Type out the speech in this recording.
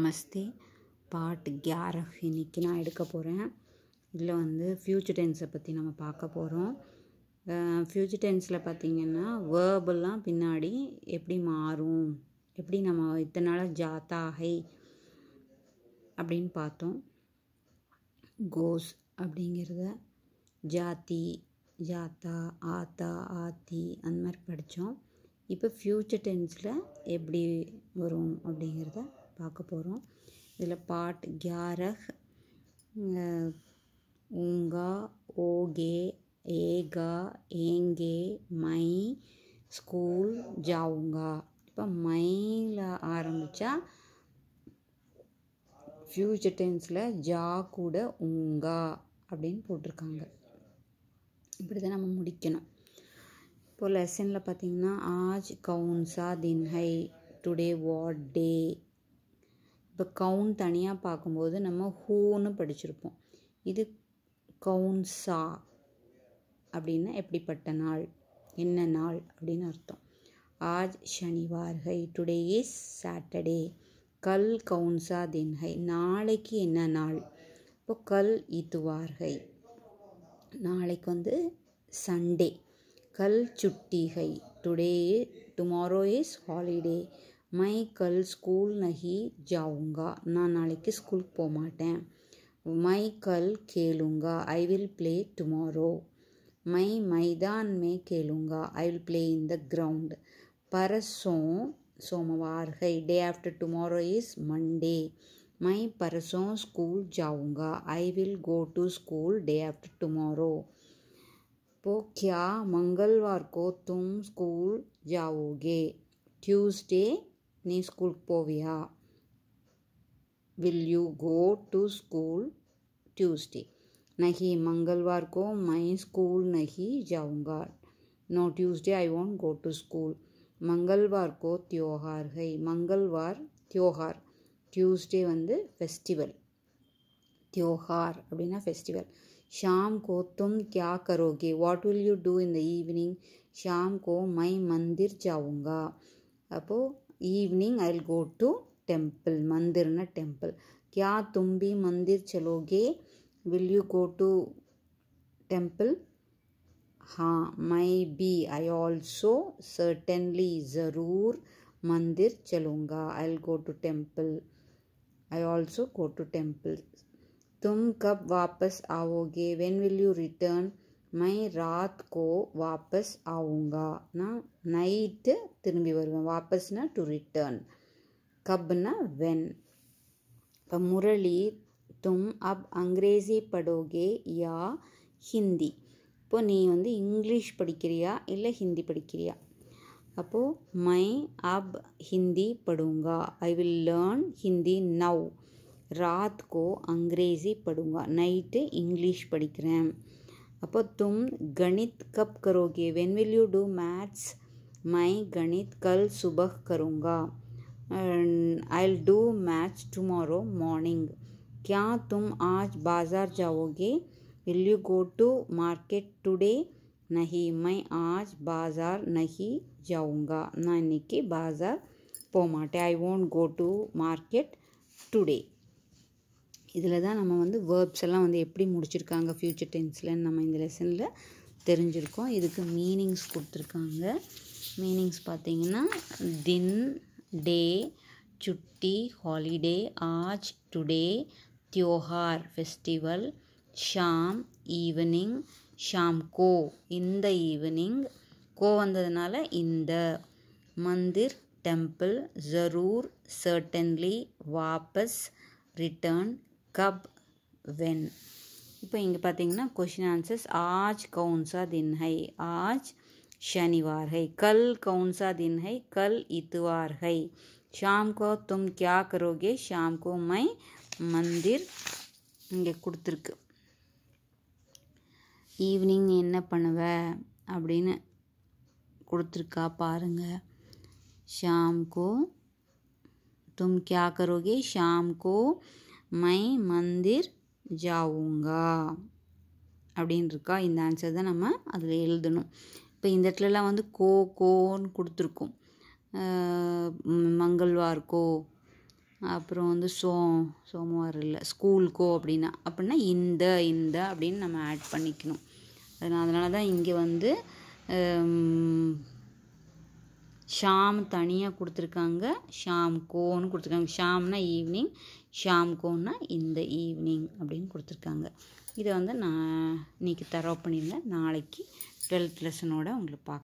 நமஸ்தே பாட்டு கியாரஃப் இன்னைக்கு நான் எடுக்க போகிறேன் இதில் வந்து ஃப்யூச்சர் டென்ஸை பற்றி நம்ம பார்க்க போகிறோம் ஃப்யூச்சர் டென்ஸில் பார்த்திங்கன்னா வேர்பெல்லாம் பின்னாடி எப்படி மாறும் எப்படி நம்ம இத்தனை நாளாக ஜாத்தாகை அப்படின்னு பார்த்தோம் கோஸ் அப்படிங்கிறத ஜாதி ஜாத்தா ஆத்தா ஆத்தி அந்த மாதிரி படித்தோம் இப்போ ஃப்யூச்சர் டென்ஸில் எப்படி வரும் அப்படிங்கிறத பார்க்க போகிறோம் இதில் பாட் கியாரஹ் உங்கா ஓகே ஏகா ஏங்கே மை ஸ்கூல் ஜாவுங்கா இப்போ மையில் ஆரம்பித்தா ஃப்யூச்சர் டென்ஸில் ஜா கூட உங்கா அப்படின்னு போட்டிருக்காங்க இப்படி தான் நம்ம முடிக்கணும் இப்போது லெசனில் பார்த்திங்கன்னா ஆஜ் கவுன்சா தின் ஹை டுடே வாட் டே இப்போ கவுன் தனியாக பார்க்கும்போது நம்ம ஹூன்னு படிச்சிருப்போம் இது கவுன்சா அப்படின்னா எப்படிப்பட்ட நாள் என்ன நாள் அப்படின்னு அர்த்தம் ஆஜ் சனிவார் ஹை டுடே இஸ் சாட்டர்டே கல் கவுன்சா தின்ஹை நாளைக்கு என்ன நாள் இப்போ கல் ஹை நாளைக்கு வந்து சண்டே கல் சுட்டிகை டுடே டுமாரோ இஸ் ஹாலிடே मैं कल स्कूल नहीं जाऊँगा ना நாளைக்கு स्कूल पोमाटें மாட்டேன் मैं कल खेलूंगा आई विल प्ले टुमारो मैं मैदान में खेलूंगा I will play in the ground परसों सोमवार है day after tomorrow is Monday मैं परसों स्कूल जाऊँगा I will go to school day after tomorrow वो क्या मंगलवार को तुम स्कूल जाओगे ट्यूसडे நீ स्कूल पोविया will you go to school Tuesday नहीं मंगलवार को मैं स्कूल नहीं जाऊंगा no Tuesday I want go to school मंगलवार को त्योहार है मंगलवार त्योहार ट्यूसडे வந்து ஃபெஸ்டிவல் त्योहार அப்படின்னா फेस्टिवल शाम को तुम क्या करोगे what will you do in the evening शाम को मैं मंदिर जाऊंगा अब evening I go to temple मंदिर ना टेम्पल क्या तुम भी मंदिर चलोगे will you go to temple हाँ मई भी आई ऑल्सो सर्टेनली ज़रूर मंदिर चलूँगा I go to temple I also go to temple तुम कब वापस आओगे वेन विल यू रिटर्न மை ராத் கோ வாபஸ் ஆவுங்கா நான் நைட்டு திரும்பி வருவேன் வாபஸ்னா டு ரிட்டர்ன் கப்னா வென் இப்போ முரளி தும் அப் அங்கிரேசி படோகே யா ஹிந்தி இப்போ நீ வந்து இங்கிலீஷ் படிக்கிறியா இல்லை ஹிந்தி படிக்கிறியா அப்போது மை அப் ஹிந்தி படுங்கா I will learn Hindi now ராத் கோ அங்கிரேசி படுங்கா நைட்டு இங்கிலீஷ் படிக்கிறேன் अपो तुम गणित कब करोगे when will you do maths मैं गणित कल सुबह करूँगा I will do maths tomorrow morning क्या तुम आज बाज़ार जाओगे will you go to market today नहीं मैं आज बाज़ार नहीं जाऊँगा ना इनकी बाज़ार पोमाटे I won't go to market today இதில் தான் நம்ம வந்து வேர்ப்ஸ் எல்லாம் வந்து எப்படி முடிச்சிருக்காங்க ஃப்யூச்சர் டென்ஸ்லன்னு நம்ம இந்த லெசனில் தெரிஞ்சிருக்கோம் இதுக்கு மீனிங்ஸ் கொடுத்துருக்காங்க மீனிங்ஸ் பார்த்திங்கன்னா தின் டே சுட்டி ஹாலிடே ஆஜ் டுடே தியோஹார் ஃபெஸ்டிவல் ஷாம் ஈவினிங் ஷாம் கோ இந்த ஈவினிங் கோ வந்ததுனால இந்த மந்திர் டெம்பிள் ஜரூர் சர்டன்லி வாபஸ் ரிட்டர்ன் कब वेन इंपे पाती कोशन आंसर्स आज कौनसा दिन है आज शनिवार है कल कौनसा दिन है कल इतवार है शाम को तुम क्या करोगे शाम को मैं मंदिर इंगे अब कुछ पांग शाम को तुम क्या करोगे शाम को மை மந்திர் ஜாவுங்கா அப்படின்னு இருக்கா இந்த ஆன்சர் தான் நம்ம அதில் எழுதணும் இப்போ இந்த இடத்துலலாம் வந்து கோ கோன்னு கொடுத்துருக்கோம் மங்கள்வார் கோ அப்புறம் வந்து சோ சோமவார் இல்லை ஸ்கூல் கோ அப்படின்னா அப்படின்னா இந்த இந்த அப்படின்னு நம்ம ஆட் பண்ணிக்கணும் அதனால் அதனால தான் இங்கே வந்து ஷாம் தனியாக கொடுத்துருக்காங்க ஷாம் கோன்னு கொடுத்துருக்காங்க ஷாம்னா ஈவினிங் ஷாம் கோன்னா இந்த ஈவினிங் அப்படின்னு கொடுத்துருக்காங்க இதை வந்து நான் இன்றைக்கி தரோ பண்ணியிருந்தேன் நாளைக்கு டுவெல்த் லெசனோட உங்களுக்கு பார்க்க